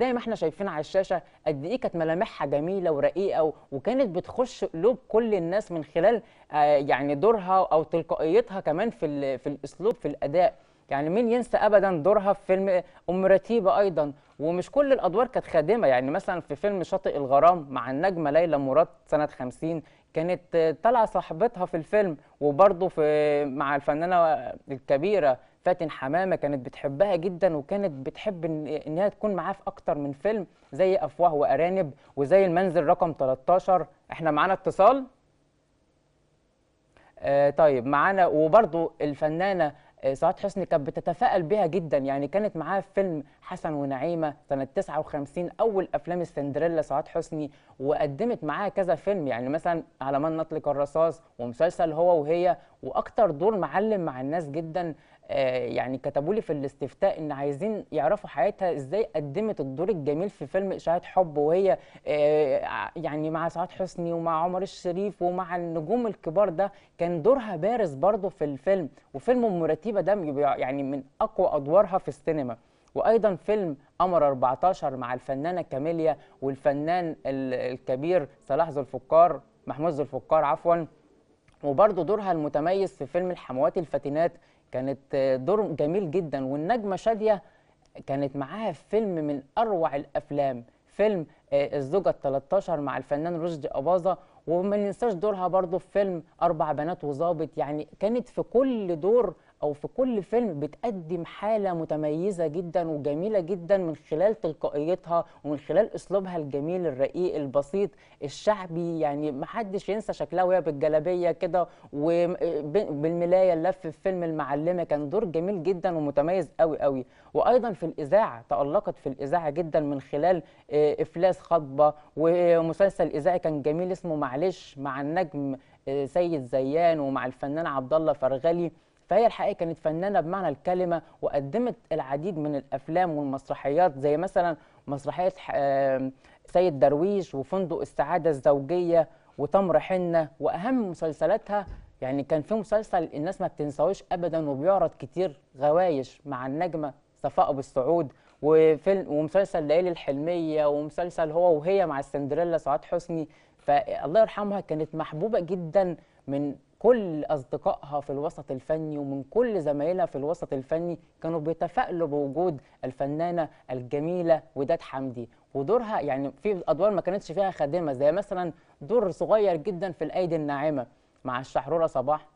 زي ما احنا شايفين على الشاشه قد ايه كانت ملامحها جميله ورقيقه وكانت بتخش قلوب كل الناس من خلال آه، يعني دورها او تلقائيتها كمان في في الاسلوب في الاداء يعني مين ينسى ابدا دورها في فيلم ام رتيبه ايضا ومش كل الادوار كانت خادمه يعني مثلا في فيلم شاطئ الغرام مع النجمه ليلى مراد سنه 50 كانت طالعه صاحبتها في الفيلم وبرضه في مع الفنانه الكبيره فاتن حمامه كانت بتحبها جدا وكانت بتحب ان هي تكون معاه في اكتر من فيلم زي افواه وارانب وزي المنزل رقم 13 احنا معانا اتصال آه طيب معانا وبرضو الفنانه سعاد آه، حسني كانت بتتفائل بها جدا يعني كانت معاها في فيلم حسن ونعيمه سنه 59 اول افلام السندريلا سعاد حسني وقدمت معاها كذا فيلم يعني مثلا على من نطلق الرصاص ومسلسل هو وهي واكتر دور معلم مع الناس جدا آه، يعني كتبوا لي في الاستفتاء ان عايزين يعرفوا حياتها ازاي قدمت الدور الجميل في فيلم اشاعه حب وهي آه، يعني مع سعاد حسني ومع عمر الشريف ومع النجوم الكبار ده كان دورها بارز برضه في الفيلم وفيلم ام رتيبه ده يعني من اقوى ادوارها في السينما وايضا فيلم قمر 14 مع الفنانه كاميليا والفنان الكبير صلاح ذو الفقار محمود ذو الفقار عفوا وبرضه دورها المتميز في فيلم الحموات الفاتنات كانت دور جميل جدا والنجمه شاديه كانت معاها فيلم من اروع الافلام فيلم آه، الزوجه ال 13 مع الفنان رشدي اباظه وما ننساش دورها برضو في فيلم اربع بنات وظابط يعني كانت في كل دور او في كل فيلم بتقدم حاله متميزه جدا وجميله جدا من خلال تلقائيتها ومن خلال اسلوبها الجميل الرقيق البسيط الشعبي يعني ما حدش ينسى شكلها وهي بالجلابيه كده وبالملايه اللف في فيلم المعلمه كان دور جميل جدا ومتميز قوي قوي وايضا في الاذاعه تالقت في الاذاعه جدا من خلال آه، افلاس خطبة ومسلسل اذاعي كان جميل اسمه معلش مع النجم آه، سيد زيان ومع الفنان عبد الله فرغلي فهي الحقيقه كانت فنانه بمعنى الكلمه وقدمت العديد من الافلام والمسرحيات زي مثلا مسرحيه آه، سيد درويش وفندق السعاده الزوجيه وتمر حنه واهم مسلسلاتها يعني كان في مسلسل الناس ما بتنساهوش ابدا وبيعرض كتير غوايش مع النجمه صفاء ابو السعود وفيلم ومسلسل ليالي الحلميه ومسلسل هو وهي مع السندريلا سعاد حسني فالله يرحمها كانت محبوبه جدا من كل اصدقائها في الوسط الفني ومن كل زمايلها في الوسط الفني كانوا بيتفائلوا بوجود الفنانه الجميله وداد حمدي ودورها يعني في ادوار ما كانتش فيها خادمه زي مثلا دور صغير جدا في الايدي الناعمه مع الشحروره صباح